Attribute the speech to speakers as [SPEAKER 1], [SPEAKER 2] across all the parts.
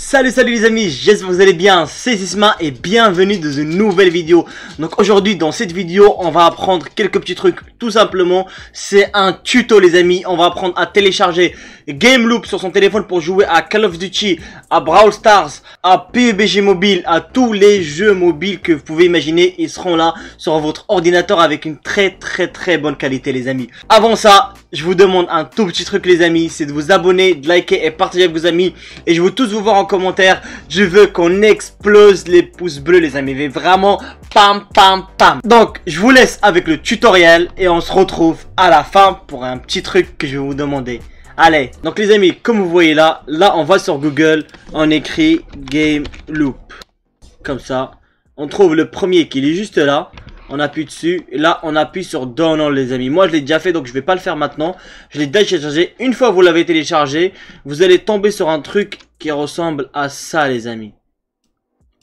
[SPEAKER 1] Salut salut les amis, j'espère que vous allez bien, c'est Sisma et bienvenue dans une nouvelle vidéo Donc aujourd'hui dans cette vidéo on va apprendre quelques petits trucs tout simplement C'est un tuto les amis, on va apprendre à télécharger Game Loop sur son téléphone pour jouer à Call of Duty, à Brawl Stars, à PUBG Mobile, à tous les jeux mobiles que vous pouvez imaginer Ils seront là sur votre ordinateur avec une très très très bonne qualité les amis Avant ça, je vous demande un tout petit truc les amis, c'est de vous abonner, de liker et partager avec vos amis. Et je veux tous vous voir en commentaire. Je veux qu'on explose les pouces bleus les amis. Mais vraiment, pam pam pam. Donc, je vous laisse avec le tutoriel et on se retrouve à la fin pour un petit truc que je vais vous demander. Allez, donc les amis, comme vous voyez là, là on va sur Google, on écrit Game Loop. Comme ça, on trouve le premier qui est juste là on appuie dessus. Et là, on appuie sur download, les amis. Moi, je l'ai déjà fait, donc je vais pas le faire maintenant. Je l'ai déjà téléchargé. Une fois que vous l'avez téléchargé, vous allez tomber sur un truc qui ressemble à ça, les amis.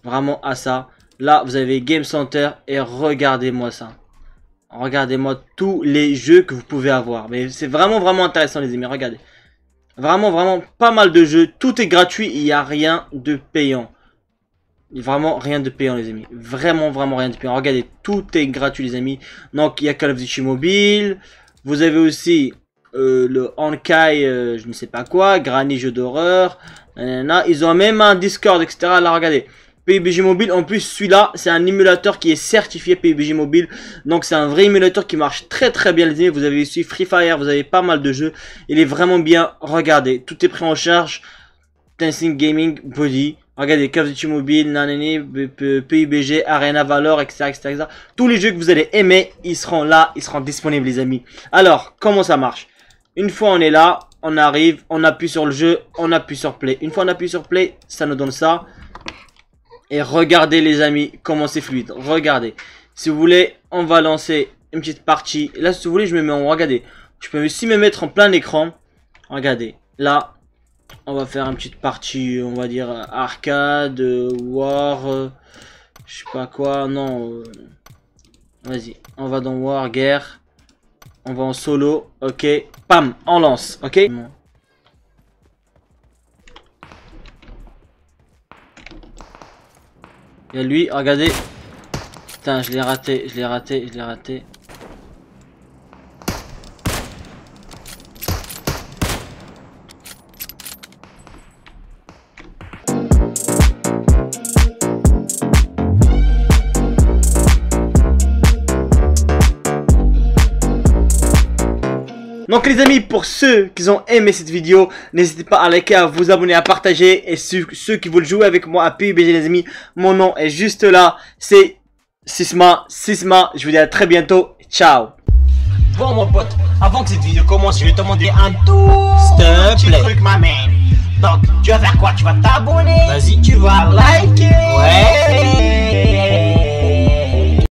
[SPEAKER 1] Vraiment à ça. Là, vous avez Game Center et regardez-moi ça. Regardez-moi tous les jeux que vous pouvez avoir. Mais c'est vraiment, vraiment intéressant, les amis. Regardez. Vraiment, vraiment pas mal de jeux. Tout est gratuit. Il n'y a rien de payant. Vraiment rien de payant les amis. Vraiment vraiment rien de payant. Regardez, tout est gratuit les amis. Donc il y a Call of Duty Mobile. Vous avez aussi euh, le Honkai, euh, je ne sais pas quoi, Granny jeu d'horreur. Ils ont même un Discord, etc. Là regardez. PUBG Mobile, en plus celui-là, c'est un émulateur qui est certifié PUBG Mobile. Donc c'est un vrai émulateur qui marche très très bien les amis. Vous avez aussi Free Fire, vous avez pas mal de jeux. Il est vraiment bien, regardez, tout est pris en charge. Tensing Gaming Body. Regardez, curve of Mobile, nanani, PIBG, Arena Valor, etc., etc., etc. Tous les jeux que vous allez aimer, ils seront là, ils seront disponibles, les amis. Alors, comment ça marche Une fois on est là, on arrive, on appuie sur le jeu, on appuie sur Play. Une fois on appuie sur Play, ça nous donne ça. Et regardez, les amis, comment c'est fluide. Regardez. Si vous voulez, on va lancer une petite partie. là, si vous voulez, je me mets en... Regardez, je peux aussi me mettre en plein écran. Regardez, là, on va faire une petite partie, on va dire arcade, war, euh, je sais pas quoi, non. Euh, vas-y, on va dans war, guerre, on va en solo, ok, pam, on lance, ok Et lui, regardez. Putain, je l'ai raté, je l'ai raté, je l'ai raté. Donc les amis, pour ceux qui ont aimé cette vidéo, n'hésitez pas à liker, à vous abonner, à partager. Et ceux, qui veulent jouer avec moi à PUBG les amis, mon nom est juste là. C'est Sisma, Sisma. Je vous dis à très bientôt. Ciao Bon mon pote, avant que cette vidéo commence, je vais te demander un tout petit truc ma Donc, tu vas faire quoi Tu vas t'abonner Vas-y, tu vas liker Ouais